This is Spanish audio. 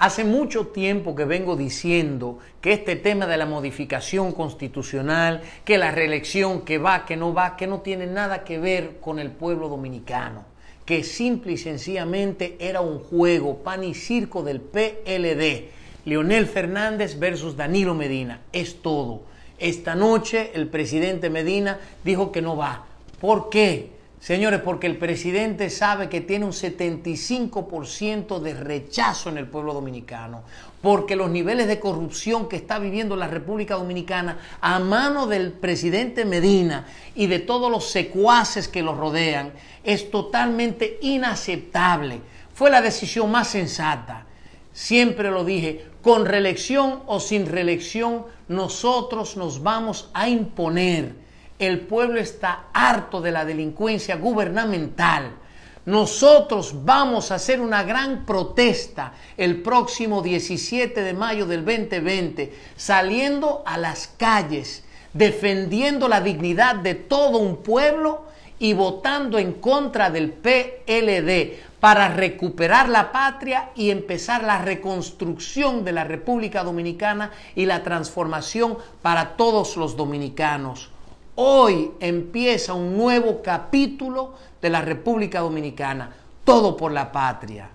Hace mucho tiempo que vengo diciendo que este tema de la modificación constitucional, que la reelección que va, que no va, que no tiene nada que ver con el pueblo dominicano, que simple y sencillamente era un juego pan y circo del PLD. Leonel Fernández versus Danilo Medina, es todo. Esta noche el presidente Medina dijo que no va. ¿Por qué? Señores, porque el presidente sabe que tiene un 75% de rechazo en el pueblo dominicano, porque los niveles de corrupción que está viviendo la República Dominicana a mano del presidente Medina y de todos los secuaces que lo rodean es totalmente inaceptable. Fue la decisión más sensata. Siempre lo dije, con reelección o sin reelección, nosotros nos vamos a imponer el pueblo está harto de la delincuencia gubernamental. Nosotros vamos a hacer una gran protesta el próximo 17 de mayo del 2020, saliendo a las calles, defendiendo la dignidad de todo un pueblo y votando en contra del PLD para recuperar la patria y empezar la reconstrucción de la República Dominicana y la transformación para todos los dominicanos. Hoy empieza un nuevo capítulo de la República Dominicana, todo por la patria.